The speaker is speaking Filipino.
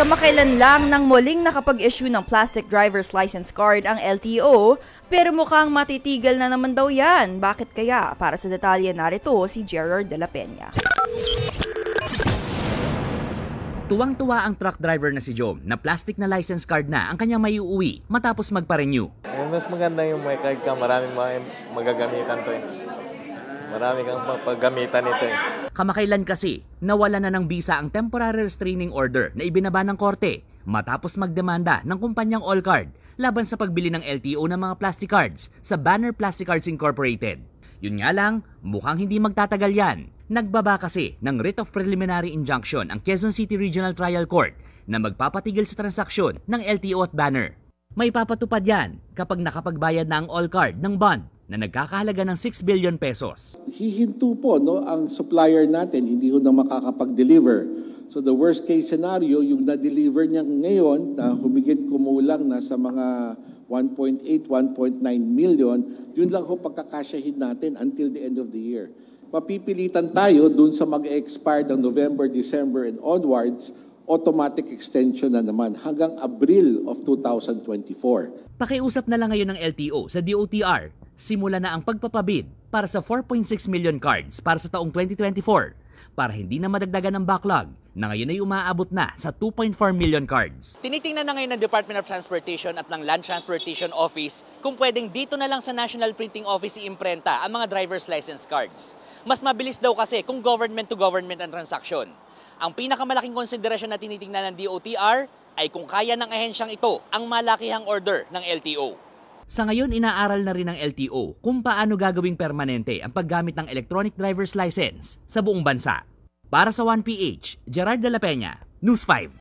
Kamakailan lang nang muling nakapag-issue ng plastic driver's license card ang LTO, pero mukhang matitigil na naman daw yan. Bakit kaya? Para sa detalye narito si Gerard de la Peña. Tuwang-tuwa ang truck driver na si Joe na plastic na license card na ang kanyang may uuwi matapos magpa-renew. Eh, mas maganda yung may card ka, maraming mga magagamitan to eh. Marami kang paggamitan ito eh. Kamakailan kasi, nawala na ng visa ang temporary restraining order na ibinaba ng korte matapos magdemanda ng kumpanyang Allcard laban sa pagbili ng LTO ng mga plastic cards sa Banner Plastic Cards Incorporated. Yun nga lang, mukhang hindi magtatagal yan. Nagbaba kasi ng writ of preliminary injunction ang Quezon City Regional Trial Court na magpapatigil sa transaksyon ng LTO at Banner. May papatupad yan kapag nakapagbayad na ang Allcard ng bond na nagkakahalaga ng 6 billion pesos. Hihinto po no, ang supplier natin, hindi ko na makakapag-deliver. So the worst case scenario, yung na-deliver niya ngayon, na humigit kumulang na sa mga 1.8, 1.9 million, yun lang ho pagkakasyahin natin until the end of the year. Mapipilitan tayo dun sa mag-expire ng November, December, and onwards automatic extension na naman hanggang April of 2024. Pakiusap na lang ngayon ng LTO sa DOTR simula na ang pagpapabid para sa 4.6 million cards para sa taong 2024 para hindi na madagdagan ang backlog na ngayon ay umaabot na sa 2.4 million cards. Tinitingnan na ngayon ng Department of Transportation at ng Land Transportation Office kung pwedeng dito na lang sa National Printing Office iimprenta ang mga driver's license cards. Mas mabilis daw kasi kung government to government ang transaksyon. Ang pinakamalaking konsiderasyon na tinitingnan ng DOTR ay kung kaya ng ahensyang ito ang malakihang order ng LTO. Sa ngayon, inaaral na rin ng LTO kung paano gagawing permanente ang paggamit ng electronic driver's license sa buong bansa. Para sa 1PH, Gerard de la Peña, News 5.